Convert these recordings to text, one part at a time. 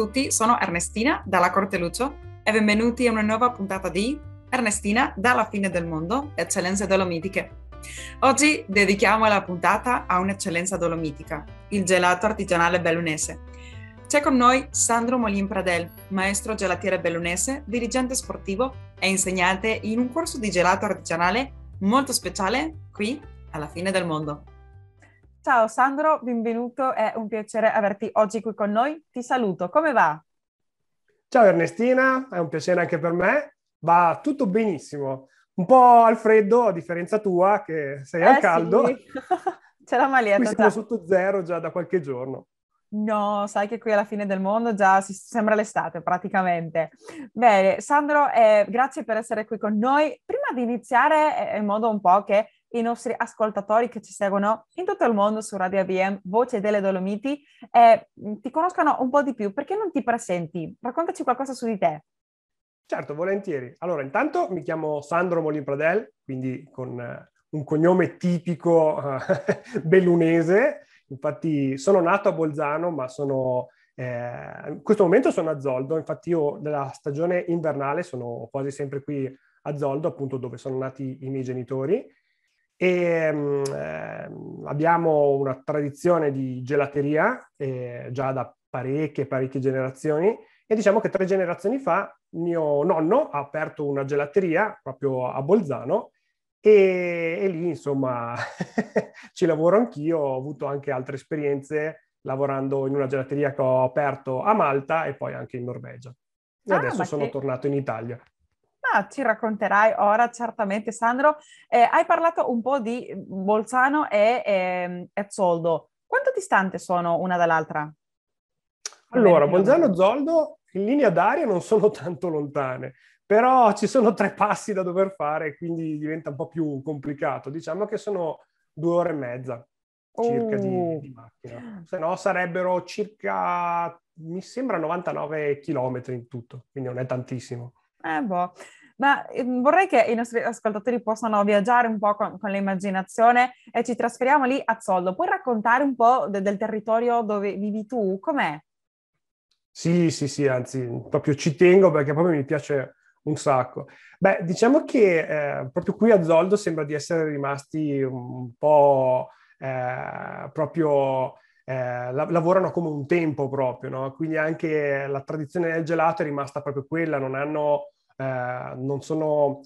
tutti, sono Ernestina dalla Corte Lucio e benvenuti a una nuova puntata di Ernestina dalla fine del mondo, eccellenze dolomitiche. Oggi dedichiamo la puntata a un'eccellenza dolomitica, il gelato artigianale bellunese. C'è con noi Sandro Molin Pradel, maestro gelatiere bellunese, dirigente sportivo e insegnante in un corso di gelato artigianale molto speciale qui alla fine del mondo. Ciao Sandro, benvenuto, è un piacere averti oggi qui con noi. Ti saluto, come va? Ciao Ernestina, è un piacere anche per me. Va tutto benissimo. Un po' al freddo, a differenza tua, che sei eh al caldo. Sì. C'è la maglietta. Qui siamo già. sotto zero già da qualche giorno. No, sai che qui alla fine del mondo già si sembra l'estate praticamente. Bene, Sandro, eh, grazie per essere qui con noi. Prima di iniziare, eh, in modo un po' che i nostri ascoltatori che ci seguono in tutto il mondo su Radio ABM, Voce delle Dolomiti, eh, ti conoscano un po' di più. Perché non ti presenti? Raccontaci qualcosa su di te. Certo, volentieri. Allora, intanto mi chiamo Sandro Molinpradel, quindi con uh, un cognome tipico uh, bellunese. Infatti sono nato a Bolzano, ma sono, eh, in questo momento sono a Zoldo. Infatti io nella stagione invernale sono quasi sempre qui a Zoldo, appunto dove sono nati i miei genitori e, um, abbiamo una tradizione di gelateria eh, già da parecchie, parecchie generazioni e diciamo che tre generazioni fa mio nonno ha aperto una gelateria proprio a Bolzano e, e lì insomma ci lavoro anch'io, ho avuto anche altre esperienze lavorando in una gelateria che ho aperto a Malta e poi anche in Norvegia. E ah, adesso sono che... tornato in Italia. Ah, ci racconterai ora certamente Sandro. Eh, hai parlato un po' di Bolzano e eh, Ezzoldo. Quanto distante sono una dall'altra? Allora, Bolzano e Zoldo in linea d'aria non sono tanto lontane, però ci sono tre passi da dover fare, quindi diventa un po' più complicato. Diciamo che sono due ore e mezza circa oh. di, di, macchina, se no sarebbero circa, mi sembra, 99 km in tutto, quindi non è tantissimo. Eh boh ma ehm, vorrei che i nostri ascoltatori possano viaggiare un po' con, con l'immaginazione e ci trasferiamo lì a Zoldo. Puoi raccontare un po' de- del territorio dove vivi tu? Com'è? Sì, sì, sì, anzi, proprio ci tengo perché proprio mi piace un sacco. Beh, diciamo che eh, proprio qui a Zoldo sembra di essere rimasti un po' eh, proprio... Eh, la- lavorano come un tempo proprio, no? Quindi anche la tradizione del gelato è rimasta proprio quella, non hanno eh, non sono,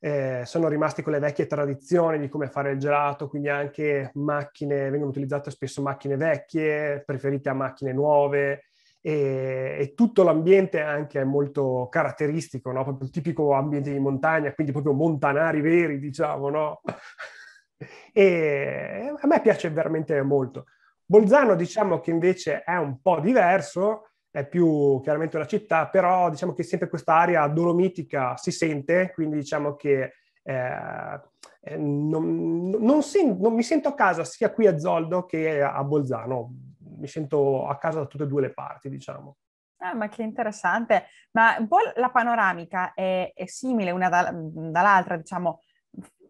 eh, sono rimasti con le vecchie tradizioni di come fare il gelato, quindi anche macchine, vengono utilizzate spesso macchine vecchie, preferite a macchine nuove, e, e, tutto l'ambiente anche è molto caratteristico, no? proprio il tipico ambiente di montagna, quindi proprio montanari veri, diciamo, no? e a me piace veramente molto. Bolzano diciamo che invece è un po' diverso, è più chiaramente una città, però diciamo che sempre questa area dolomitica si sente, quindi diciamo che eh, eh, non, non, sen- non, mi sento a casa sia qui a Zoldo che a Bolzano, mi sento a casa da tutte e due le parti, diciamo. Ah, ma che interessante, ma un po' la panoramica è, è simile una da, dall'altra, diciamo,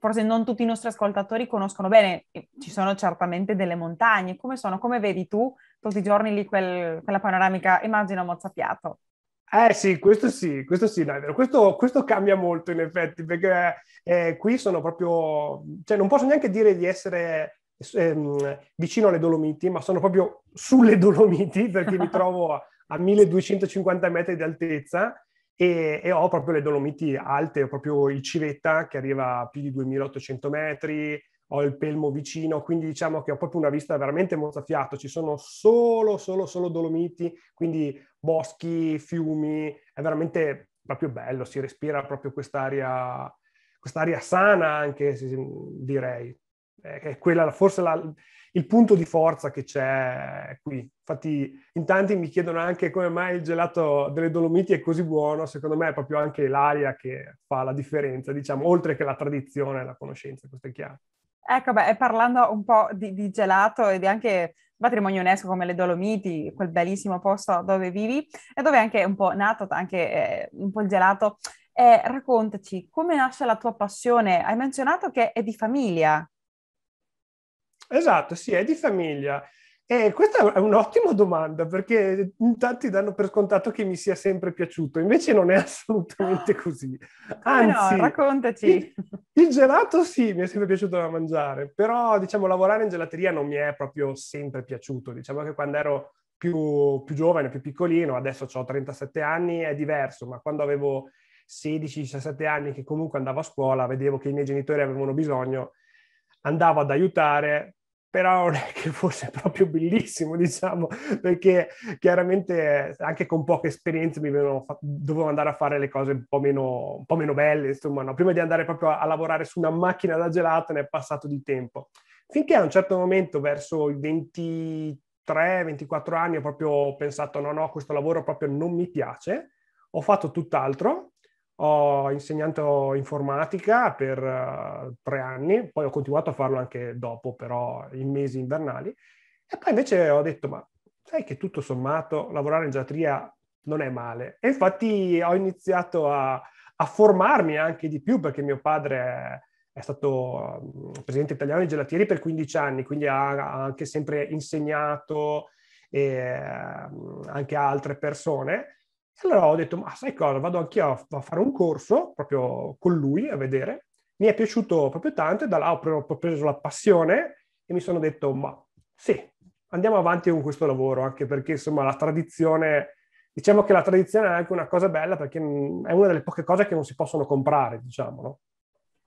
forse non tutti i nostri ascoltatori conoscono bene, ci sono certamente delle montagne, come sono, come vedi tu tutti i giorni lì quel, quella panoramica, immagino mozzafiato. Eh sì, questo sì, questo sì, no, questo, questo, cambia molto in effetti, perché eh, qui sono proprio, cioè non posso neanche dire di essere ehm, vicino alle Dolomiti, ma sono proprio sulle Dolomiti perché mi trovo a 1250 metri di altezza e, e, ho proprio le Dolomiti alte, ho proprio il Civetta che arriva a più di 2800 metri, ho il Pelmo vicino, quindi diciamo che ho proprio una vista veramente mozzafiato, ci sono solo, solo, solo Dolomiti, quindi boschi, fiumi, è veramente proprio bello, si respira proprio quest'aria, quest'aria sana anche, direi. È quella forse la, il punto di forza che c'è qui. Infatti in tanti mi chiedono anche come mai il gelato delle Dolomiti è così buono, secondo me è proprio anche l'aria che fa la differenza, diciamo, oltre che la tradizione e la conoscenza, questo è chiaro. Ecco, beh, parlando un po' di, di gelato e di anche patrimonio UNESCO come le Dolomiti, quel bellissimo posto dove vivi e dove è anche un po' nato anche eh, un po' il gelato, eh, raccontaci come nasce la tua passione. Hai menzionato che è di famiglia. Esatto, sì, è di famiglia. E questa è un'ottima domanda perché in tanti danno per scontato che mi sia sempre piaciuto, invece non è assolutamente così. Anzi, no, raccontaci. Il, il, gelato sì, mi è sempre piaciuto da mangiare, però diciamo lavorare in gelateria non mi è proprio sempre piaciuto. Diciamo che quando ero più, più giovane, più piccolino, adesso ho 37 anni, è diverso, ma quando avevo 16-17 anni che comunque andavo a scuola, vedevo che i miei genitori avevano bisogno, andavo ad aiutare però non è che fosse proprio bellissimo, diciamo, perché chiaramente anche con poche esperienze mi fa- dovevo andare a fare le cose un po' meno, un po meno belle, insomma, no? prima di andare proprio a-, a, lavorare su una macchina da gelato ne è passato di tempo. Finché a un certo momento, verso i 23-24 anni, ho proprio pensato no, no, questo lavoro proprio non mi piace, ho fatto tutt'altro ho insegnato informatica per eh, tre anni, poi ho continuato a farlo anche dopo, però in mesi invernali. E poi invece ho detto, ma sai che tutto sommato lavorare in giatria non è male. E infatti ho iniziato a, a formarmi anche di più perché mio padre è stato mm, presidente italiano di gelatieri per 15 anni, quindi ha anche sempre insegnato e, ehm, anche a altre persone. Allora ho detto, ma sai cosa, vado anch'io a fare un corso proprio con lui a vedere. Mi è piaciuto proprio tanto e da là ho preso la passione e mi sono detto, ma sì, andiamo avanti con questo lavoro, anche perché insomma la tradizione, diciamo che la tradizione è anche una cosa bella perché mm, è una delle poche cose che non si possono comprare, diciamo, no?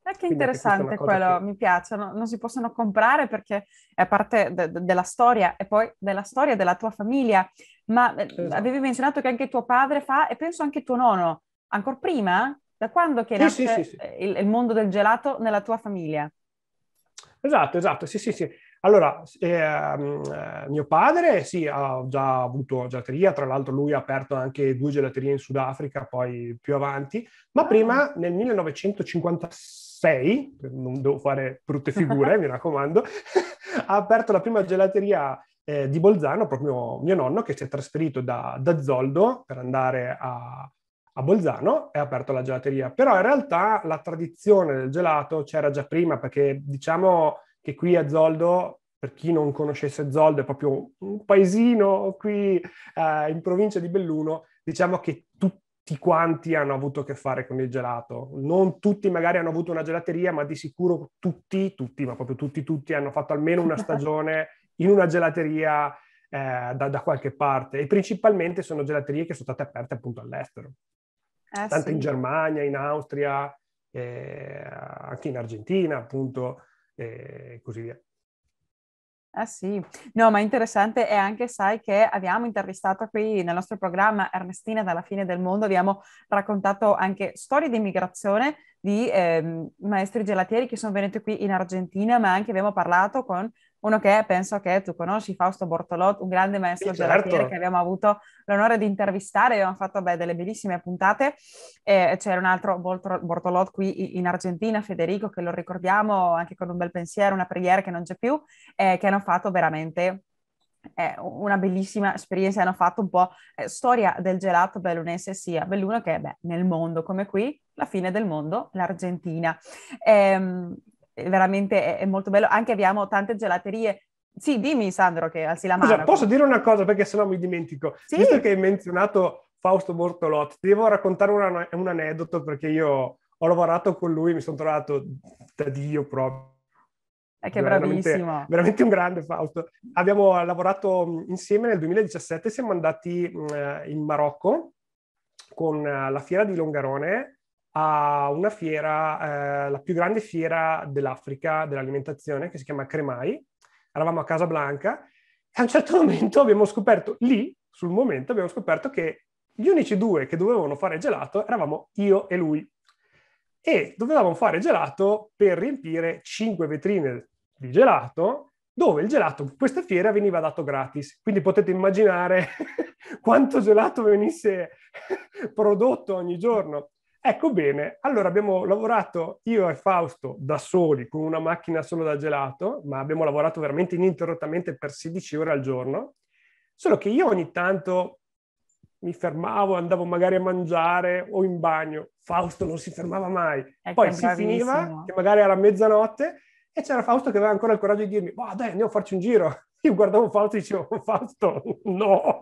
Eh, che Quindi interessante quello, che... mi piace, no? non si possono comprare perché è parte de- de- della storia e poi della storia della tua famiglia ma esatto. avevi menzionato che anche tuo padre fa, e penso anche tuo nonno, ancora prima? Da quando che sì, nasce sì, sì, eh, il, il, mondo del gelato nella tua famiglia? Esatto, esatto, sì, sì, sì. Allora, eh, mm, eh, mio padre, sì, ha già avuto gelateria, tra l'altro lui ha aperto anche due gelaterie in Sudafrica, poi più avanti, ma ah. prima nel 1956, non devo fare brutte figure, mi raccomando, ha aperto la prima gelateria eh, di Bolzano, proprio mio nonno che si è trasferito da, da Zoldo per andare a, a Bolzano e ha aperto la gelateria. Però in realtà la tradizione del gelato c'era già prima perché diciamo che qui a Zoldo, per chi non conoscesse Zoldo, è proprio un paesino qui eh, in provincia di Belluno, diciamo che tutti quanti hanno avuto a che fare con il gelato. Non tutti magari hanno avuto una gelateria, ma di sicuro tutti, tutti, ma proprio tutti, tutti hanno fatto almeno una stagione in una gelateria eh, da, da, qualche parte e principalmente sono gelaterie che sono state aperte appunto all'estero, eh, tanto sì. in Germania, in Austria, eh, anche in Argentina appunto e così via. Ah sì, no ma interessante è anche, sai, che abbiamo intervistato qui nel nostro programma Ernestina dalla fine del mondo, abbiamo raccontato anche storie di immigrazione di eh, maestri gelatieri che sono venuti qui in Argentina, ma anche abbiamo parlato con uno che penso che tu conosci, Fausto Bortolot, un grande maestro sì, certo. che abbiamo avuto l'onore di intervistare, abbiamo fatto beh, delle bellissime puntate, eh, c'era un altro Bortolot qui in Argentina, Federico, che lo ricordiamo anche con un bel pensiero, una preghiera che non c'è più, eh, che hanno fatto veramente eh, una bellissima esperienza, hanno fatto un po' eh, storia del gelato bellunese sia Belluno che beh, nel mondo come qui, la fine del mondo, l'Argentina. Ehm, eh, veramente è, è molto bello. Anche abbiamo tante gelaterie sì, dimmi Sandro che alzi la mano. Scusa, posso dire una cosa perché sennò mi dimentico. Sì. Visto che hai menzionato Fausto Bortolotti, devo raccontare una, un aneddoto perché io ho lavorato con lui, mi sono trovato da Dio proprio. È eh, che veramente, bravissimo. Veramente un grande Fausto. Abbiamo lavorato insieme nel 2017, siamo andati eh, in Marocco con la fiera di Longarone a una fiera, eh, la più grande fiera dell'Africa dell'alimentazione, che si chiama Cremai. Eravamo a Casablanca e a un certo momento abbiamo scoperto, lì, sul momento, abbiamo scoperto che gli unici due che dovevano fare gelato eravamo io e lui. E dovevamo fare gelato per riempire cinque vetrine di gelato dove il gelato in questa fiera veniva dato gratis. Quindi potete immaginare quanto gelato venisse prodotto ogni giorno. Ecco bene, allora abbiamo lavorato io e Fausto da soli con una macchina solo da gelato, ma abbiamo lavorato veramente ininterrottamente per 16 ore al giorno, solo che io ogni tanto mi fermavo, andavo magari a mangiare o in bagno, Fausto non si fermava mai, ecco, poi si finiva, che magari era mezzanotte, e c'era Fausto che aveva ancora il coraggio di dirmi, ma oh, dai, andiamo a farci un giro. Io guardavo Fausto e dicevo, Fausto, no,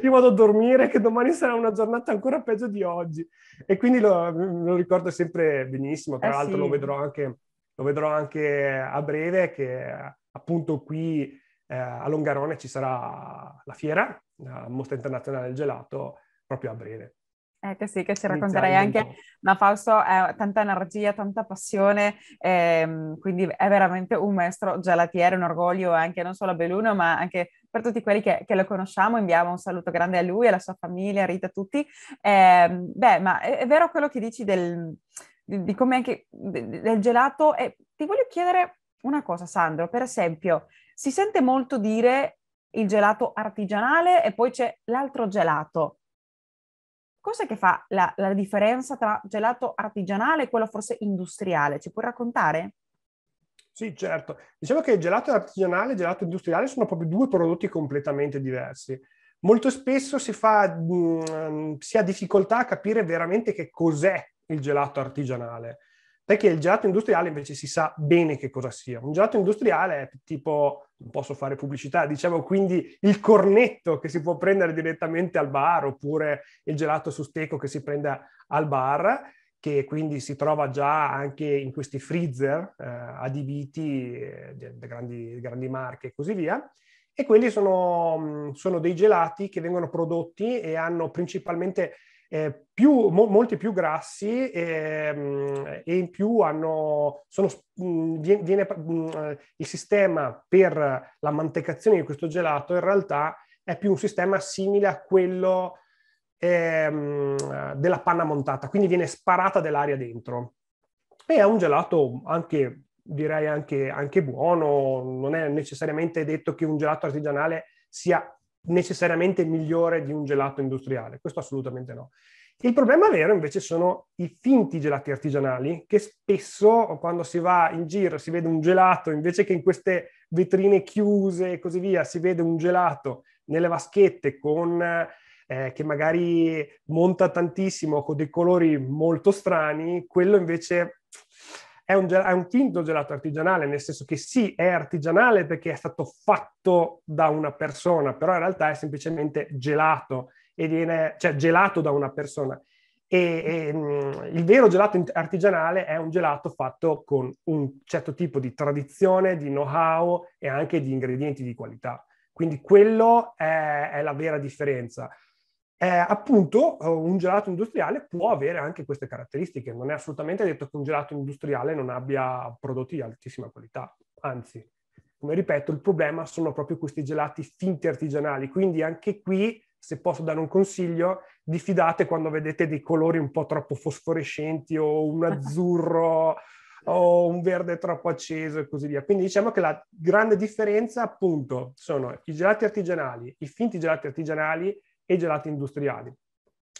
io vado a dormire che domani sarà una giornata ancora peggio di oggi. E quindi lo, lo ricordo sempre benissimo, tra eh l'altro sì. lo, vedrò anche, lo, vedrò anche, a breve che appunto qui eh, a Longarone ci sarà la fiera, la mostra internazionale del gelato, proprio a breve. Eh, che sì, che ci racconterai anche, ma Fausto ha eh, tanta energia, tanta passione, ehm, quindi è veramente un maestro gelatiere, un orgoglio anche non solo a Belluno, ma anche per tutti quelli che, che lo conosciamo. Inviamo un saluto grande a lui, alla sua famiglia, a Rita, a tutti. Eh, beh, ma è, è, vero quello che dici del, di, di come anche del gelato. E ti voglio chiedere una cosa, Sandro, per esempio, si sente molto dire il gelato artigianale e poi c'è l'altro gelato cos'è che fa la, la, differenza tra gelato artigianale e quello forse industriale? Ci puoi raccontare? Sì, certo. Diciamo che gelato artigianale e gelato industriale sono proprio due prodotti completamente diversi. Molto spesso si, fa, mh, mm, si ha difficoltà a capire veramente che cos'è il gelato artigianale. Perché il gelato industriale invece si sa bene che cosa sia. Un gelato industriale è tipo, non posso fare pubblicità, diciamo quindi il cornetto che si può prendere direttamente al bar oppure il gelato su steco che si prende al bar, che quindi si trova già anche in questi freezer eh, adibiti eh, di grandi, grandi, marche e così via. E quelli sono, sono dei gelati che vengono prodotti e hanno principalmente eh, più, mo, molti più grassi e, ehm, e in più hanno, sono, viene, viene, eh, il sistema per la mantecazione di questo gelato in realtà è più un sistema simile a quello ehm, della panna montata, quindi viene sparata dell'aria dentro. E è un gelato anche, direi anche, anche buono, non è necessariamente detto che un gelato artigianale sia necessariamente migliore di un gelato industriale, questo assolutamente no. Il problema vero invece sono i finti gelati artigianali che spesso quando si va in giro si vede un gelato invece che in queste vetrine chiuse e così via, si vede un gelato nelle vaschette con, eh, che magari monta tantissimo con dei colori molto strani, quello invece è un, è un finto gelato artigianale, nel senso che sì, è artigianale perché è stato fatto da una persona, però in realtà è semplicemente gelato, e viene, cioè gelato da una persona. E, e, mm, il vero gelato artigianale è un gelato fatto con un certo tipo di tradizione, di know-how e anche di ingredienti di qualità. Quindi quello è, è la vera differenza. Eh, appunto, eh, un gelato industriale può avere anche queste caratteristiche. Non è assolutamente detto che un gelato industriale non abbia prodotti di altissima qualità. Anzi, come ripeto, il problema sono proprio questi gelati finti artigianali. Quindi anche qui, se posso dare un consiglio, diffidate quando vedete dei colori un po' troppo fosforescenti o un azzurro o un verde troppo acceso e così via. Quindi diciamo che la grande differenza appunto sono i gelati artigianali, i finti gelati artigianali e gelati industriali.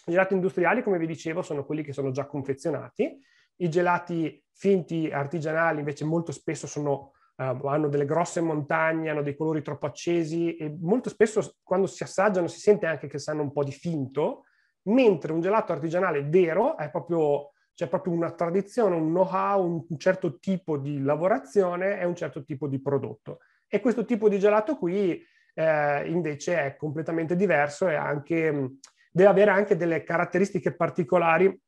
I gelati industriali, come vi dicevo, sono quelli che sono già confezionati. I gelati finti artigianali invece molto spesso sono, eh, hanno delle grosse montagne, hanno dei colori troppo accesi e molto spesso quando si assaggiano si sente anche che sanno un po' di finto, mentre un gelato artigianale vero è proprio c'è proprio una tradizione, un know-how, un certo tipo di lavorazione e un certo tipo di prodotto. E questo tipo di gelato qui eh, invece è completamente diverso e anche, deve avere anche delle caratteristiche particolari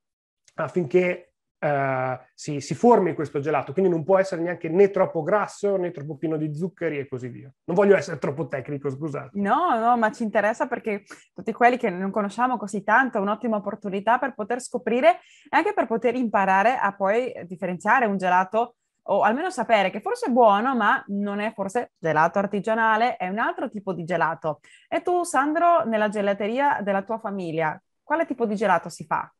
affinché eh, si, si formi questo gelato, quindi non può essere neanche né troppo grasso né troppo pieno di zuccheri e così via. Non voglio essere troppo tecnico, scusate. No, no, ma ci interessa perché tutti quelli che non conosciamo così tanto è un'ottima opportunità per poter scoprire e anche per poter imparare a poi differenziare un gelato o almeno sapere che forse è buono, ma non è forse gelato artigianale, è un altro tipo di gelato. E tu, Sandro, nella gelateria della tua famiglia, quale tipo di gelato si fa?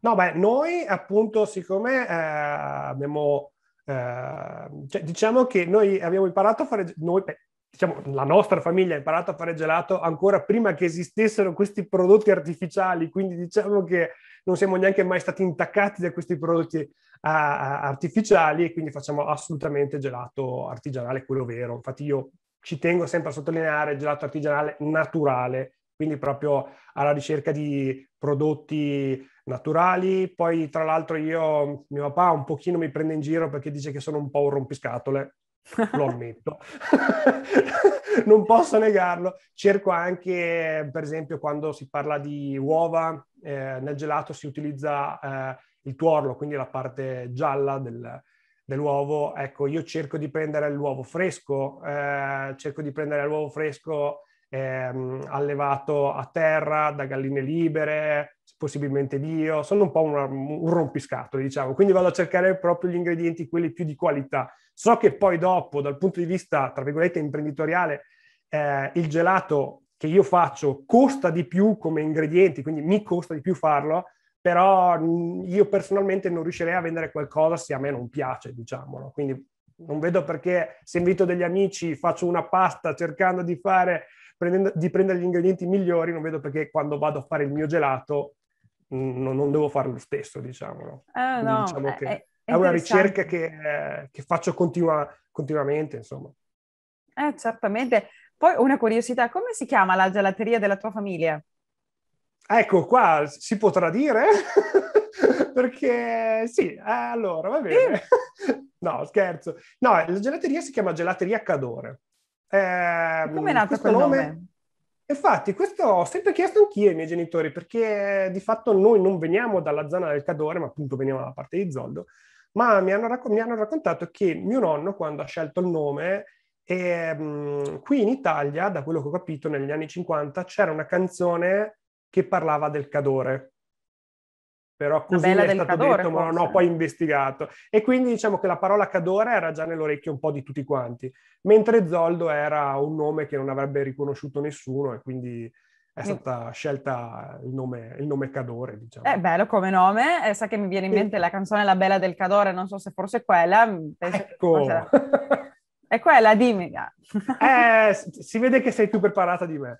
No, beh, noi appunto, siccome eh, abbiamo, eh, cioè, diciamo che noi abbiamo imparato a fare, noi, beh, diciamo, la nostra famiglia ha imparato a fare gelato ancora prima che esistessero questi prodotti artificiali, quindi diciamo che non siamo neanche mai stati intaccati da questi prodotti uh, artificiali e quindi facciamo assolutamente gelato artigianale, quello vero. Infatti io ci tengo sempre a sottolineare gelato artigianale naturale, quindi proprio alla ricerca di prodotti naturali. Poi tra l'altro io, mio papà un pochino mi prende in giro perché dice che sono un po' un rompiscatole, lo ammetto, non posso negarlo. Cerco anche, per esempio, quando si parla di uova, eh, nel gelato si utilizza eh, il tuorlo, quindi la parte gialla del, dell'uovo. Ecco, io cerco di prendere l'uovo fresco, eh, cerco di prendere l'uovo fresco ehm, allevato a terra, da galline libere, possibilmente bio. Sono un po' un, un rompiscatole, diciamo. Quindi vado a cercare proprio gli ingredienti, quelli più di qualità So che poi dopo, dal punto di vista, tra virgolette, imprenditoriale, eh, il gelato che io faccio costa di più come ingredienti, quindi mi costa di più farlo, però io personalmente non riuscirei a vendere qualcosa se a me non piace, diciamo. Quindi non vedo perché se invito degli amici, faccio una pasta cercando di fare, di prendere gli ingredienti migliori, non vedo perché quando vado a fare il mio gelato non, non devo fare lo stesso, diciamo. No? Eh, no, diciamo eh, che... eh, è una ricerca che, eh, che faccio continua, continuamente, insomma. Eh, certamente. Poi una curiosità, come si chiama la gelateria della tua famiglia? Ecco, qua si potrà dire, perché sì, allora va bene. no, scherzo. No, la gelateria si chiama Gelateria Cadore. Eh, come è nato quel nome? nome? Infatti, questo ho sempre chiesto anch'io ai miei genitori, perché di fatto noi non veniamo dalla zona del Cadore, ma appunto veniamo dalla parte di Zoldo ma mi hanno, racco- mi hanno raccontato che mio nonno, quando ha scelto il nome, e, ehm, mh, qui in Italia, da quello che ho capito, negli anni 50 c'era una canzone che parlava del cadore. Però così è stato cadore, detto, forse. ma non ho poi investigato. E quindi diciamo che la parola cadore era già nell'orecchio un po' di tutti quanti, mentre Zoldo era un nome che non avrebbe riconosciuto nessuno e quindi è stata scelta il nome, il nome, Cadore, diciamo. È eh, bello come nome, eh, sa che mi viene in mente e... la canzone La Bella del Cadore, non so se forse è quella. Mm, ecco! È quella, dimmi. eh, si vede che sei più preparata di me.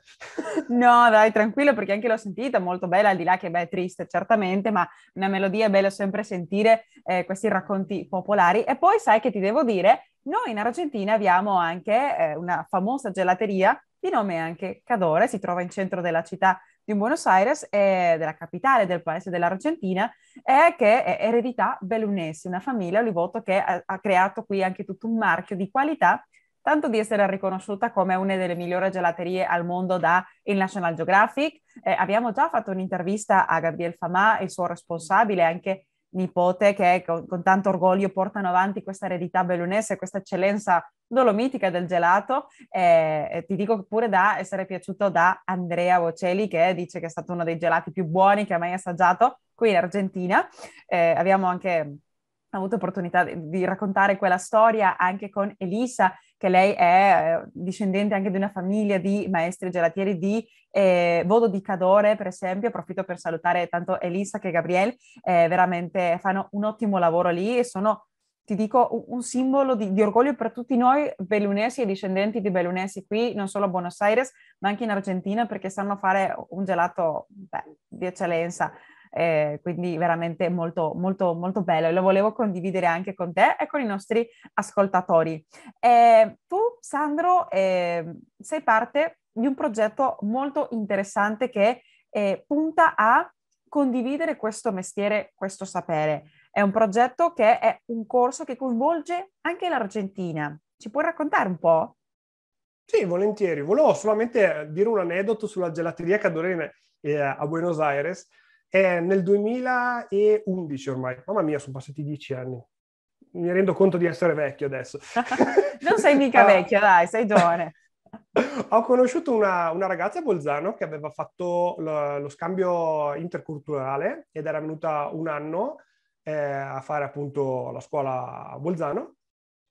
no, dai, tranquillo, perché anche l'ho sentita, molto bella, al di là che beh, è triste, certamente, ma una melodia è bello sempre sentire eh, questi racconti popolari. E poi sai che ti devo dire, noi in Argentina abbiamo anche eh, una famosa gelateria di nome anche Cadore, si trova in centro della città di Buenos Aires, è della capitale del paese dell'Argentina, eh, che è eredità Bellunesi, una famiglia Olivoto che ha, ha creato qui anche tutto un marchio di qualità tanto di essere riconosciuta come una delle migliori gelaterie al mondo da il National Geographic. Eh, abbiamo già fatto un'intervista a Gabriel Famà, il suo responsabile, anche nipote che con, con, tanto orgoglio portano avanti questa eredità bellunese, questa eccellenza dolomitica del gelato. Eh, ti dico pure da essere piaciuto da Andrea Voceli, che dice che è stato uno dei gelati più buoni che ha mai assaggiato qui in Argentina. Eh, abbiamo anche ho avuto opportunità di, raccontare quella storia anche con Elisa, che lei è eh, discendente anche di una famiglia di maestri gelatieri di eh, Vodo di Cadore, per esempio. Approfitto per salutare tanto Elisa che Gabriele, eh, veramente fanno un ottimo lavoro lì e sono, ti dico, un simbolo di, di orgoglio per tutti noi belunesi e discendenti di belunesi qui, non solo a Buenos Aires, ma anche in Argentina, perché sanno fare un gelato beh, di eccellenza eh, quindi veramente molto, molto, molto bello e lo volevo condividere anche con te e con i nostri ascoltatori. Eh, tu, Sandro, ehm, sei parte di un progetto molto interessante che eh, punta a condividere questo mestiere, questo sapere. È un progetto che è un corso che coinvolge anche l'Argentina. Ci puoi raccontare un po'? Sì, volentieri. Volevo solamente dire un aneddoto sulla gelateria Cadorene eh, a Buenos Aires, è nel 2011 ormai, mamma mia, sono passati dieci anni. Mi rendo conto di essere vecchio adesso. non sei mica ah. vecchio, dai, sei giovane. Ho conosciuto una, una, ragazza a Bolzano che aveva fatto lo, lo scambio interculturale ed era venuta un anno eh, a fare appunto la scuola a Bolzano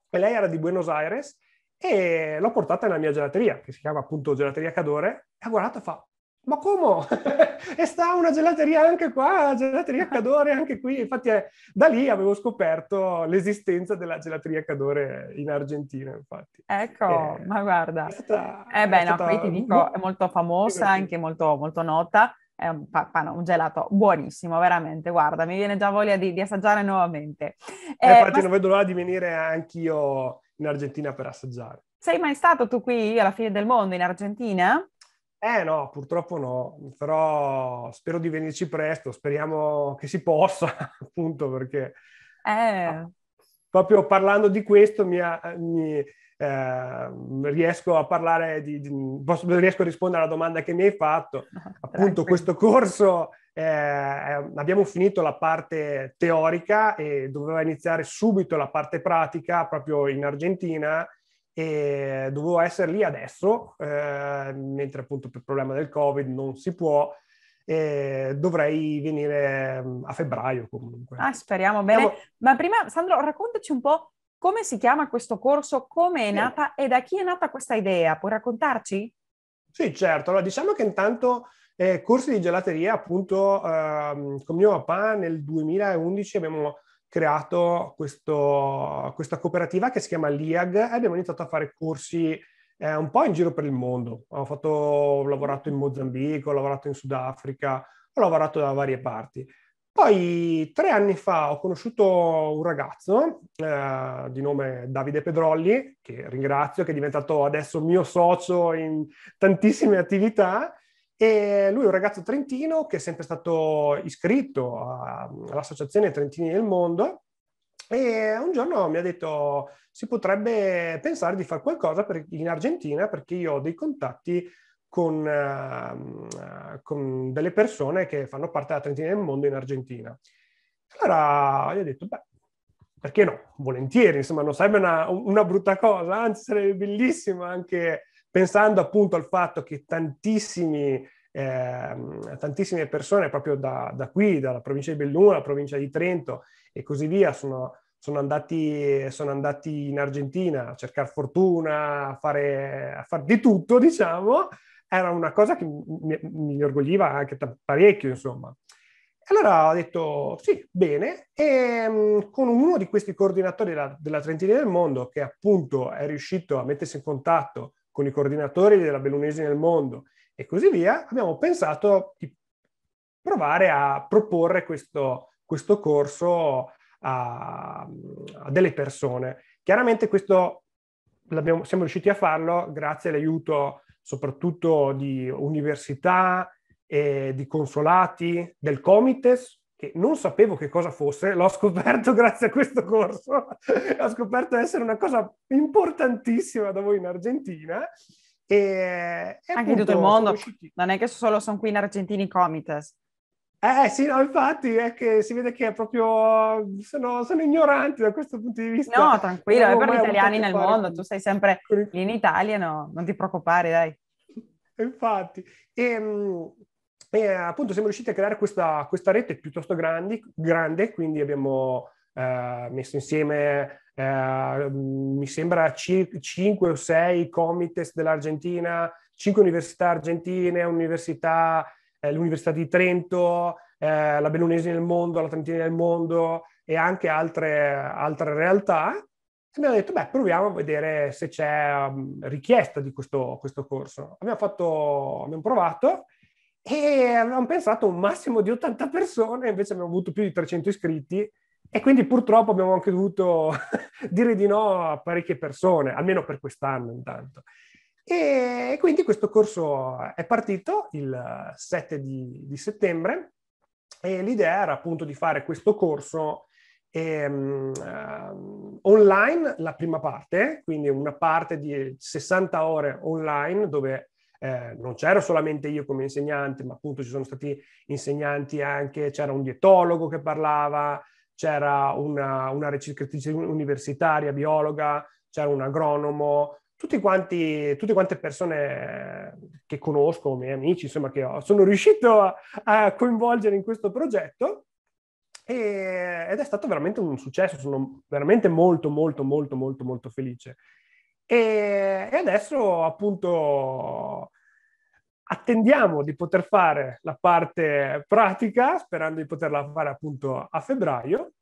e lei era di Buenos Aires e l'ho portata nella mia gelateria che si chiama appunto Gelateria Cadore e ha guardato e fa ma come? e sta una gelateria anche qua, gelateria Cadore anche qui. Infatti è, eh, da lì avevo scoperto l'esistenza della gelateria Cadore in Argentina, infatti. Ecco, eh, ma guarda. È stata, eh beh, è no, stata... qui ti dico, boh, è molto famosa, anche molto, molto nota. È un, papano, un gelato buonissimo, veramente, guarda, mi viene già voglia di, di assaggiare nuovamente. Eh, eh, infatti ma... non vedo l'ora di venire anch'io in Argentina per assaggiare. Sei mai stato tu qui alla fine del mondo in Argentina? Eh no, purtroppo no, però spero di venirci presto, speriamo che si possa, appunto, perché eh. proprio parlando di questo mi, mi eh, riesco a parlare, di, di, posso, riesco a rispondere alla domanda che mi hai fatto. Appunto, questo corso eh, abbiamo finito la parte teorica e doveva iniziare subito la parte pratica proprio in Argentina e dovevo essere lì adesso, eh, mentre appunto per il problema del Covid non si può, eh, dovrei venire mm, a febbraio comunque. Ah, speriamo bene. Siamo... Ma prima, Sandro, raccontaci un po' come si chiama questo corso, come è nata e da chi è nata questa idea, puoi raccontarci? Sì, certo. Allora, diciamo che intanto eh, corsi di gelateria, appunto, ehm, con mio papà nel 2011 abbiamo creato questo, questa cooperativa che si chiama LIAG e abbiamo iniziato a fare corsi eh, un po' in giro per il mondo. Ho, fatto, ho lavorato in Mozambico, ho lavorato in Sudafrica, ho lavorato da varie parti. Poi tre anni fa ho conosciuto un ragazzo eh, di nome Davide Pedrolli, che ringrazio, che è diventato adesso mio socio in tantissime attività e lui è un ragazzo trentino che è sempre stato iscritto all'Associazione Trentini del Mondo e un giorno mi ha detto si potrebbe pensare di fare qualcosa per, in Argentina perché io ho dei contatti con, uh, con, delle persone che fanno parte della Trentina del Mondo in Argentina. Allora gli ho detto, beh, perché no? Volentieri, insomma, non sarebbe una, una brutta cosa, anzi sarebbe bellissima anche pensando appunto al fatto che tantissimi, eh, tantissime persone proprio da, da, qui, dalla provincia di Belluno, la provincia di Trento e così via, sono, sono, andati, sono andati, in Argentina a cercare fortuna, a fare, a fare di tutto, diciamo, era una cosa che mi, mi orgogliva anche parecchio, insomma. Allora ho detto sì, bene, e ehm, con uno di questi coordinatori della, della, Trentina del Mondo, che appunto è riuscito a mettersi in contatto con i coordinatori della Bellunesi nel mondo e così via, abbiamo pensato di provare a proporre questo, questo corso a, a, delle persone. Chiaramente questo siamo riusciti a farlo grazie all'aiuto soprattutto di università, e di consolati, del Comites, che non sapevo che cosa fosse, l'ho scoperto grazie a questo corso, ho scoperto essere una cosa importantissima da voi in Argentina. E, e Anche in tutto il mondo, non è che solo sono qui in Argentina i comites. Eh sì, no, infatti è che si vede che è proprio sono, sono ignoranti da questo punto di vista. No, tranquillo, è per gli italiani nel mondo, tu sei sempre in Italia, no, non ti preoccupare, dai. Infatti, e, ehm, e appunto siamo riusciti a creare questa, questa rete piuttosto grandi, grande, quindi abbiamo eh, messo insieme, eh, mi sembra, c- 5 o 6 comites dell'Argentina, 5 università argentine, università, eh, l'Università di Trento, eh, la Bellunesi nel mondo, la Trentina nel mondo e anche altre, altre realtà. E abbiamo detto, beh, proviamo a vedere se c'è um, richiesta di questo, questo corso. Abbiamo, fatto, abbiamo provato e avevamo pensato un massimo di 80 persone, invece abbiamo avuto più di 300 iscritti e quindi purtroppo abbiamo anche dovuto dire di no a parecchie persone, almeno per quest'anno intanto. E quindi questo corso è partito il 7 di, di settembre e l'idea era appunto di fare questo corso e, um, eh, online, la prima parte, quindi una parte di 60 ore online dove eh, non c'ero solamente io come insegnante, ma appunto ci sono stati insegnanti anche, c'era un dietologo che parlava, c'era una, una ricercatrice universitaria, biologa, c'era un agronomo, quanti, tutte quante persone eh, che conosco, miei amici, insomma, che ho, sono riuscito a, a, coinvolgere in questo progetto ed è stato veramente un successo, sono veramente molto, molto, molto, molto, molto felice. E, e adesso appunto attendiamo di poter fare la parte pratica, sperando di poterla fare appunto a febbraio,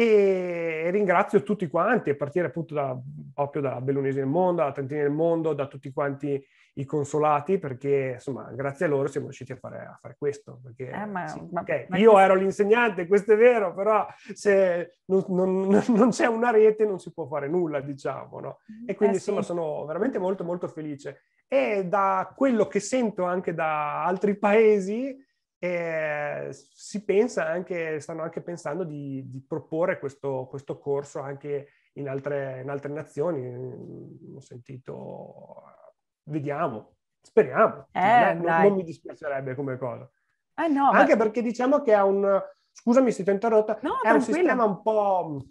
e ringrazio tutti quanti, a partire appunto da, proprio da Bellunesi nel mondo, da Trentini nel mondo, da tutti quanti i consolati, perché insomma grazie a loro siamo riusciti a fare, a fare questo. Perché, eh, ma, sì, ma, okay. ma Io ero l'insegnante, questo è vero, però se non, non, non, c'è una rete non si può fare nulla, diciamo. No? E quindi eh, insomma sì. sono veramente molto molto felice. E da quello che sento anche da altri paesi, e eh, si pensa anche, stanno anche pensando di, di proporre questo, questo, corso anche in altre, in altre nazioni. Mm, ho sentito, vediamo, speriamo. Eh, non, non, mi dispiacerebbe come cosa. Eh no, anche ma... perché diciamo che è un, scusami se ti ho interrotta, no, è tranquilla. un sistema un po'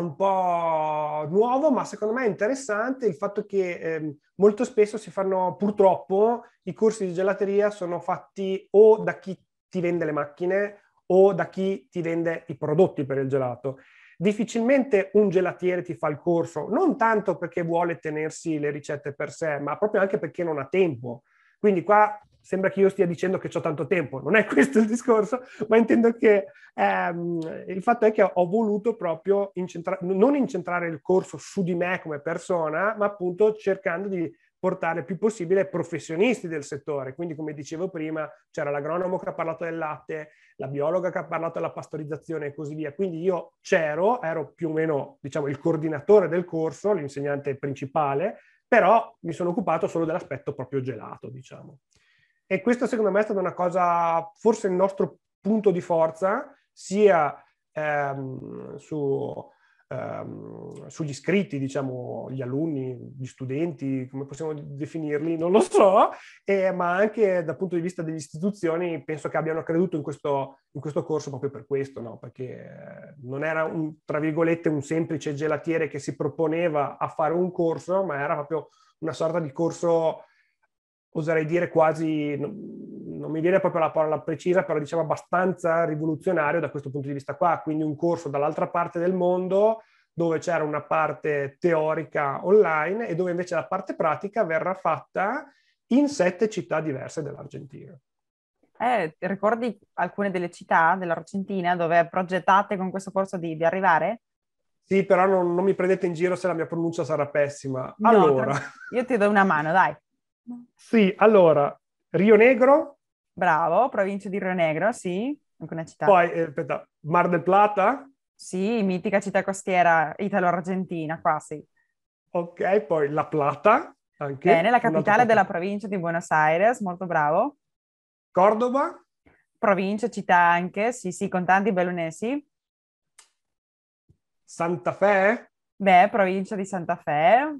un po' nuovo, ma secondo me interessante il fatto che eh, molto spesso si fanno, purtroppo, i corsi di gelateria sono fatti o da chi ti vende le macchine o da chi ti vende i prodotti per il gelato. Difficilmente un gelatiere ti fa il corso, non tanto perché vuole tenersi le ricette per sé, ma proprio anche perché non ha tempo. Quindi qua sembra che io stia dicendo che ho tanto tempo, non è questo il discorso, ma intendo che ehm, il fatto è che ho voluto proprio incentra- non incentrare il corso su di me come persona, ma appunto cercando di portare il più possibile professionisti del settore. Quindi, come dicevo prima, c'era l'agronomo che ha parlato del latte, la biologa che ha parlato della pastorizzazione e così via. Quindi io c'ero, ero più o meno, diciamo, il coordinatore del corso, l'insegnante principale, però mi sono occupato solo dell'aspetto proprio gelato, diciamo. E questo secondo me è stata una cosa, forse il nostro punto di forza, sia ehm, su, ehm, sugli iscritti, diciamo, gli alunni, gli studenti, come possiamo definirli, non lo so, eh, ma anche dal punto di vista delle istituzioni penso che abbiano creduto in questo, in questo corso proprio per questo, no? perché non era un, tra virgolette, un semplice gelatiere che si proponeva a fare un corso, ma era proprio una sorta di corso oserei dire quasi, non mi viene proprio la parola precisa, però diciamo abbastanza rivoluzionario da questo punto di vista qua, quindi un corso dall'altra parte del mondo dove c'era una parte teorica online e dove invece la parte pratica verrà fatta in sette città diverse dell'Argentina. Eh, ricordi alcune delle città dell'Argentina dove progettate con questo corso di, di arrivare? Sì, però non, non, mi prendete in giro se la mia pronuncia sarà pessima. Allora, io ti do una mano, dai. Sì, allora, Rio Negro. Bravo, provincia di Rio Negro, sì, anche una città. Poi, eh, aspetta, Mar del Plata. Sì, mitica città costiera italo-argentina, quasi. Ok, poi La Plata, anche. Bene, la capitale della provincia di Buenos Aires, molto bravo. Cordoba. Provincia, città anche, sì, sì, con tanti bellunesi. Santa Fe? Beh, provincia di Santa Fe,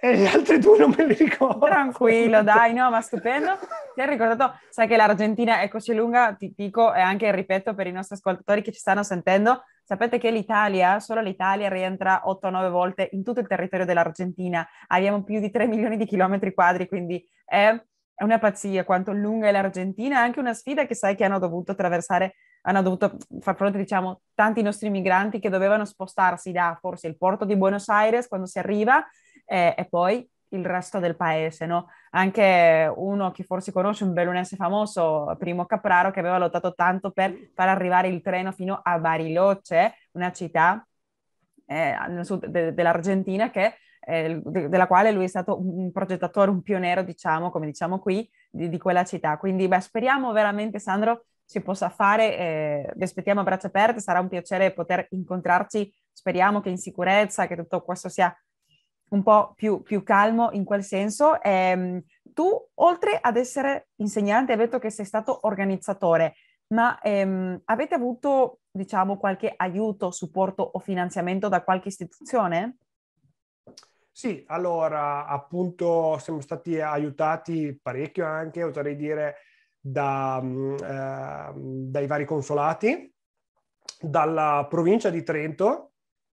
e gli altri due non me li ricordo. Tranquillo, dai, no, ma stupendo. Ti hai ricordato, sai che l'Argentina è così lunga, ti dico, e anche ripeto per i nostri ascoltatori che ci stanno sentendo, sapete che l'Italia, solo l'Italia, rientra 8-9 volte in tutto il territorio dell'Argentina. Abbiamo più di 3 milioni di chilometri quadri, quindi è una pazzia quanto lunga è l'Argentina, è anche una sfida che sai che hanno dovuto attraversare hanno dovuto far fronte, diciamo, tanti nostri migranti che dovevano spostarsi da forse il porto di Buenos Aires quando si arriva e, e poi il resto del paese, no? Anche uno che forse conosce, un bellunese famoso, Primo Capraro, che aveva lottato tanto per far arrivare il treno fino a Bariloche, una città eh, nel sud de- dell'Argentina che, eh, de- della quale lui è stato un progettatore, un pioniero, diciamo, come diciamo qui, di, di quella città. Quindi beh, speriamo veramente, Sandro, si possa fare, eh, vi aspettiamo a braccia aperte, sarà un piacere poter incontrarci, speriamo che in sicurezza, che tutto questo sia un po' più, più calmo in quel senso. Eh, tu, oltre ad essere insegnante, hai detto che sei stato organizzatore, ma ehm, avete avuto, diciamo, qualche aiuto, supporto o finanziamento da qualche istituzione? Sì, allora, appunto, siamo stati aiutati parecchio anche, oserei dire, da, eh, dai vari consolati, dalla provincia di Trento,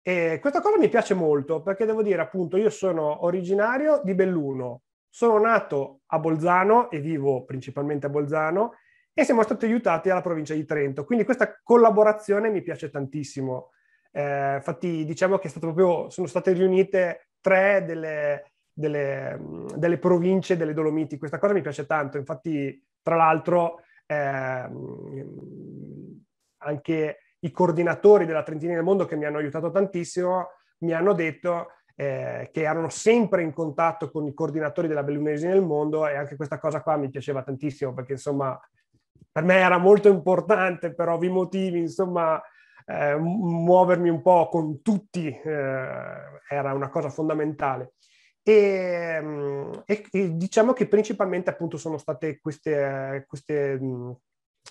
e questa cosa mi piace molto perché devo dire appunto io sono originario di Belluno, sono nato a Bolzano e vivo principalmente a Bolzano e siamo stati aiutati dalla provincia di Trento, quindi questa collaborazione mi piace tantissimo. Eh, infatti diciamo che proprio, sono state riunite tre delle, delle, delle, province delle Dolomiti, questa cosa mi piace tanto, infatti tra l'altro eh, anche i coordinatori della Trentina del Mondo che mi hanno aiutato tantissimo mi hanno detto eh, che erano sempre in contatto con i coordinatori della Bellunesi nel mondo e anche questa cosa qua mi piaceva tantissimo perché insomma per me era molto importante per ovvi motivi insomma eh, muovermi un po' con tutti eh, era una cosa fondamentale. E, mm, e, e, diciamo che principalmente appunto sono state queste, queste, mm,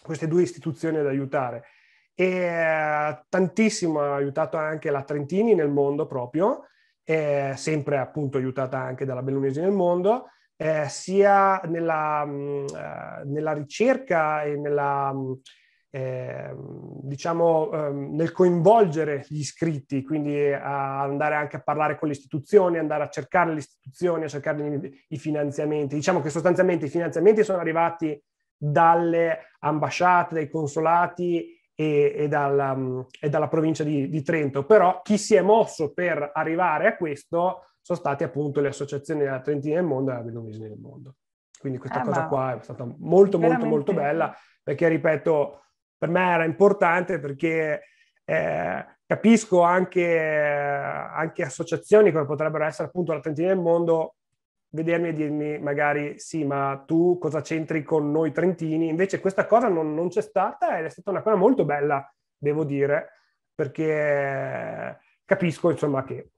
queste due istituzioni ad aiutare e eh, tantissimo ha aiutato anche la Trentini nel mondo proprio, sempre appunto aiutata anche dalla Bellunesi nel mondo, eh, sia nella, mh, mm, eh, nella, ricerca e nella, mh, mm, eh, diciamo, um, nel coinvolgere gli iscritti, quindi a andare anche a parlare con le istituzioni, andare a cercare le istituzioni, a cercare i, i finanziamenti. Diciamo che sostanzialmente i finanziamenti sono arrivati dalle ambasciate, dai consolati e, e, dalla, mm, e dalla, provincia di, di, Trento, però chi si è mosso per arrivare a questo sono state appunto le associazioni della Trentina del mondo e della Bellumisini nel mondo. Quindi questa eh, cosa qua è stata molto molto molto bella perché ripeto, per me era importante perché eh, capisco anche, anche, associazioni come potrebbero essere appunto la Trentina nel mondo vedermi e dirmi magari sì, ma tu cosa c'entri con noi trentini? Invece questa cosa non, non c'è stata ed è stata una cosa molto bella, devo dire, perché capisco insomma che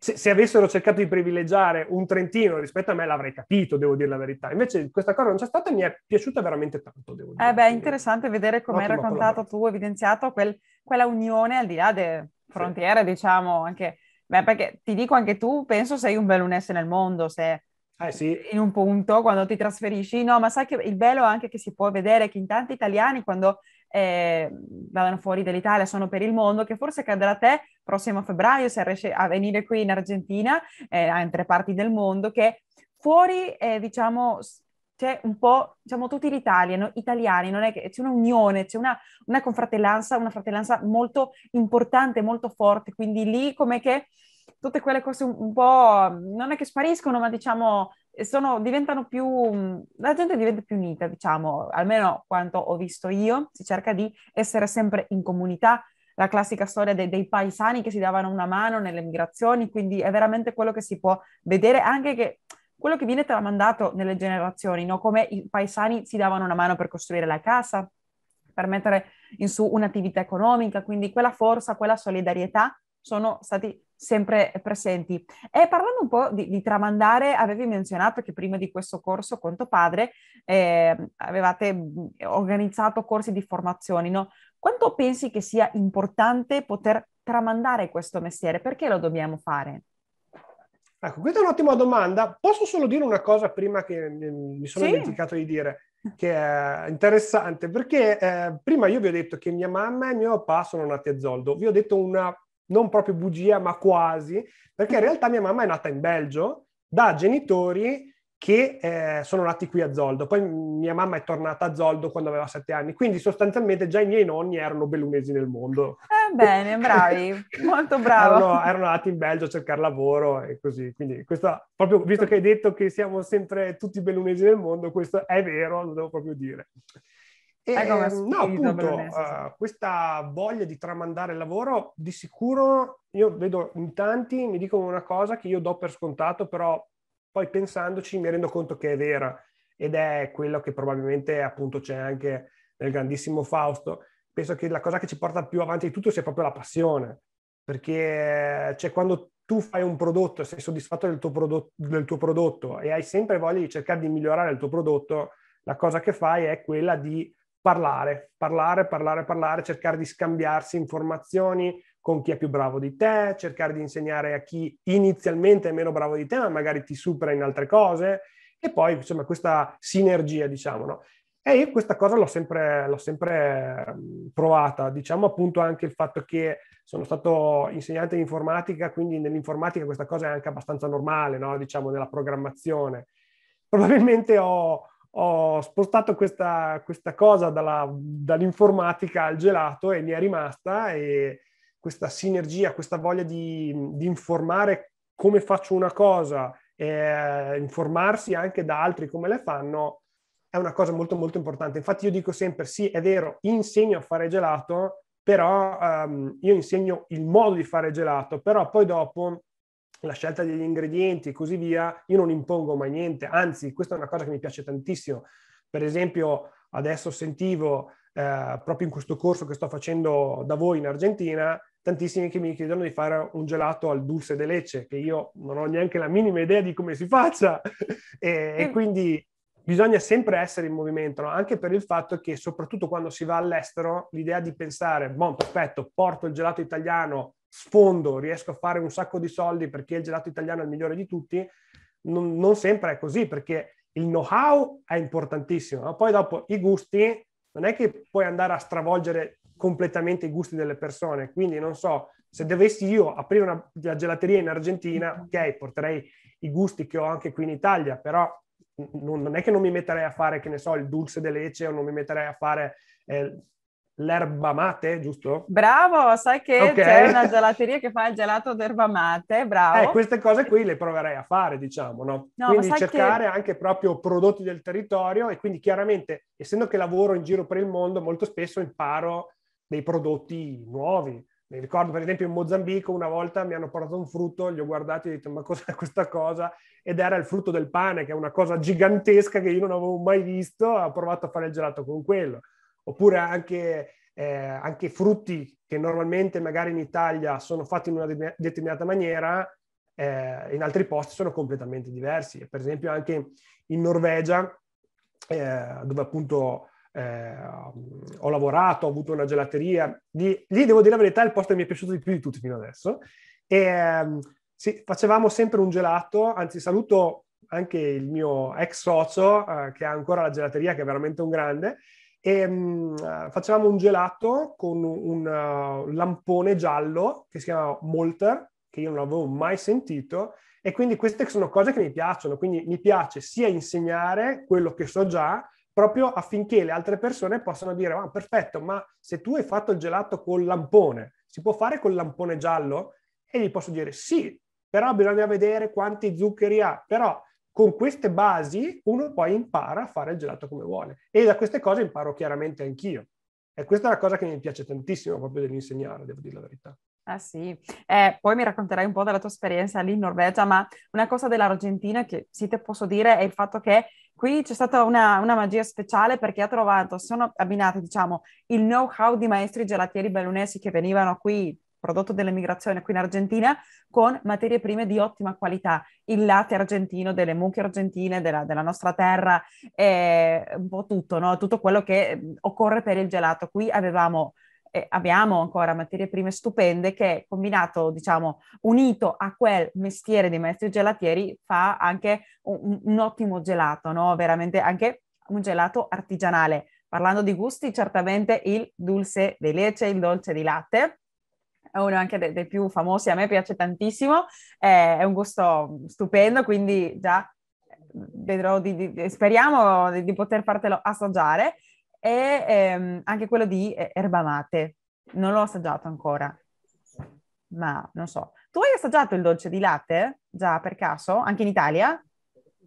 se, se, avessero cercato di privilegiare un trentino rispetto a me l'avrei capito, devo dire la verità. Invece questa cosa non c'è stata e mi è piaciuta veramente tanto, devo dire. Eh beh, è interessante vedere come hai raccontato tu, evidenziato quel, quella unione al di là delle frontiere, sì. diciamo, anche Beh, perché ti dico anche tu, penso sei un bel unesso nel mondo, se eh sì. in un punto quando ti trasferisci. No, ma sai che il bello è anche che si può vedere che in tanti italiani quando eh, vadano fuori dall'Italia, sono per il mondo, che forse cadrà a te prossimo febbraio se riesci a venire qui in Argentina, eh, in tre parti del mondo, che fuori eh, diciamo c'è un po', diciamo, tutti l'Italia, italiani, italiani non è che c'è un'unione, c'è una, una confratellanza, una fratellanza molto importante, molto forte, quindi lì come che tutte quelle cose un, un, po', non è che spariscono, ma diciamo, eh, sono, diventano più, mm, la gente diventa più unita, diciamo, almeno quanto ho visto io, si cerca di essere sempre in comunità, la classica storia dei, dei paesani che si davano una mano nelle migrazioni, quindi è veramente quello che si può vedere, anche che quello che viene tramandato nelle generazioni, no? come i paesani si davano una mano per costruire la casa, per mettere in su un'attività economica, quindi quella forza, quella solidarietà sono stati sempre presenti. E parlando un po' di, di tramandare, avevi menzionato che prima di questo corso con tuo padre eh, avevate organizzato corsi di formazioni, no? Quanto pensi che sia importante poter tramandare questo mestiere? Perché lo dobbiamo fare? Ecco, questa è un'ottima domanda. Posso solo dire una cosa prima che eh, mi sono sì. dimenticato di dire, che è interessante, perché eh, prima io vi ho detto che mia mamma e mio papà sono nati a Zoldo. Vi ho detto una non proprio bugia, ma quasi, perché in mm. realtà mia mamma è nata in Belgio da genitori che eh, sono nati qui a Zoldo. Poi mia mamma è tornata a Zoldo quando aveva sette anni, quindi sostanzialmente già i miei nonni erano bellunesi nel mondo. Eh bene, bravi, molto bravi. erano, erano, nati in Belgio a cercare lavoro e così. Quindi questo, proprio visto che hai detto che siamo sempre tutti bellunesi nel mondo, questo è vero, lo devo proprio dire. E, ehm, eh, no, appunto, uh, questa voglia di tramandare il lavoro, di sicuro, io vedo in tanti, mi dicono una cosa che io do per scontato, però poi pensandoci mi rendo conto che è vera ed è quello che probabilmente appunto c'è anche nel grandissimo Fausto. Penso che la cosa che ci porta più avanti di tutto sia proprio la passione, perché cioè, quando tu fai un prodotto e sei soddisfatto del tuo prodotto, del tuo prodotto e hai sempre voglia di cercare di migliorare il tuo prodotto, la cosa che fai è quella di parlare, parlare, parlare, parlare, cercare di scambiarsi informazioni, con chi è più bravo di te, cercare di insegnare a chi inizialmente è meno bravo di te, ma magari ti supera in altre cose, e poi insomma questa sinergia, diciamo, no? E io questa cosa l'ho sempre, l'ho sempre mm, provata, diciamo appunto anche il fatto che sono stato insegnante di informatica, quindi nell'informatica questa cosa è anche abbastanza normale, no? diciamo nella programmazione. Probabilmente ho, ho spostato questa, questa cosa dalla, dall'informatica al gelato e mi è rimasta e, questa sinergia, questa voglia di, di informare come faccio una cosa e eh, informarsi anche da altri come le fanno è una cosa molto molto importante. Infatti io dico sempre sì, è vero, insegno a fare gelato, però um, io insegno il modo di fare gelato, però poi dopo la scelta degli ingredienti e così via, io non impongo mai niente, anzi questa è una cosa che mi piace tantissimo. Per esempio adesso sentivo eh, proprio in questo corso che sto facendo da voi in Argentina, tantissimi che mi chiedono di fare un gelato al dulce de lecce, che io non ho neanche la minima idea di come si faccia. e, e mm. quindi bisogna sempre essere in movimento, no? anche per il fatto che soprattutto quando si va all'estero, l'idea di pensare, bon, perfetto, porto il gelato italiano, sfondo, riesco a fare un sacco di soldi perché il gelato italiano è il migliore di tutti, non, non sempre è così, perché il know-how è importantissimo, ma poi dopo i gusti non è che puoi andare a stravolgere completamente i gusti delle persone. Quindi non so, se dovessi io aprire una, una gelateria in Argentina, mm-hmm. ok, porterei i gusti che ho anche qui in Italia, però non, non, è che non mi metterei a fare, che ne so, il dulce de leche o non mi metterei a fare... Eh, l'erba mate, giusto? Bravo, sai che okay. c'è una gelateria che fa il gelato d'erba mate, bravo. Eh, queste cose qui le proverei a fare, diciamo, no? no quindi cercare che... anche proprio prodotti del territorio e quindi chiaramente, essendo che lavoro in giro per il mondo, molto spesso imparo dei prodotti nuovi. Mi ricordo per esempio in Mozambico una volta mi hanno portato un frutto, gli ho guardato e ho detto ma cos'è questa cosa? Ed era il frutto del pane, che è una cosa gigantesca che io non avevo mai visto, ho provato a fare il gelato con quello. Oppure anche, eh, anche frutti che normalmente magari in Italia sono fatti in una determinata maniera, eh, in altri posti sono completamente diversi. Per esempio anche in Norvegia, eh, dove appunto eh, ho lavorato, ho avuto una gelateria, lì, lì, devo dire la verità il posto mi è piaciuto di più di tutti fino adesso. E ehm, sì, facevamo sempre un gelato, anzi saluto anche il mio ex socio eh, che ha ancora la gelateria, che è veramente un grande, e mh, mm, eh, facevamo un gelato con un, un uh, eh, lampone giallo che si chiama Molter, che io non avevo mai sentito, e quindi queste sono cose che mi piacciono, quindi mi piace sia insegnare quello che so già, proprio affinché le altre persone possano dire, ma ah, perfetto, ma se tu hai fatto il gelato col lampone, si può fare col lampone giallo? E gli posso dire sì, però bisogna vedere quanti zuccheri ha, però con queste basi uno poi impara a fare il gelato come vuole e da queste cose imparo chiaramente anch'io. E questa è la cosa che mi piace tantissimo proprio dell'insegnare, devo dire la verità. Ah sì, eh, poi mi racconterai un po' della tua esperienza lì in Norvegia, ma una cosa dell'Argentina che sì te posso dire è il fatto che Qui c'è stata una, una, magia speciale perché ha trovato, sono abbinate, diciamo, il know-how di maestri gelatieri bellunesi che venivano qui, prodotto dell'emigrazione qui in Argentina, con materie prime di ottima qualità, il latte argentino, delle mucche argentine, della, della nostra terra, eh, un po' tutto, no? tutto quello che mm, occorre per il gelato. Qui avevamo eh, abbiamo ancora materie prime stupende che combinato, diciamo, unito a quel mestiere dei maestri gelatieri fa anche un, un ottimo gelato, no? Veramente anche un gelato artigianale. Parlando di gusti, certamente il dulce di lecce, il dolce di latte, è uno anche dei, dei, più famosi, a me piace tantissimo, è, è un gusto stupendo, quindi già vedrò di, di, speriamo di, di poter fartelo assaggiare e ehm, anche quello di eh, erbamate. Non l'ho assaggiato ancora, ma non so. Tu hai assaggiato il dolce di latte, già per caso, anche in Italia?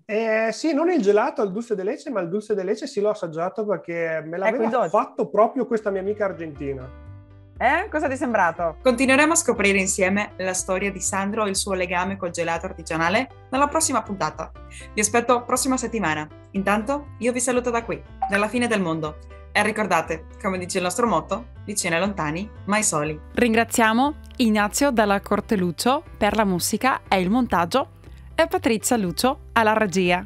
Eh, sì, non il gelato al dulce de leche, ma il dulce de leche sì l'ho assaggiato perché me ecco, l'aveva ecco fatto proprio questa mia amica argentina. Eh? Cosa ti è sembrato? Continueremo a scoprire insieme la storia di Sandro e il suo legame col gelato artigianale nella prossima puntata. Vi aspetto prossima settimana. Intanto io vi saluto da qui, dalla fine del mondo. E ricordate, come dice il nostro motto, vicini e lontani, mai soli. Ringraziamo Ignazio dalla Corteluccio per la musica e il montaggio e Patrizia Lucio alla regia.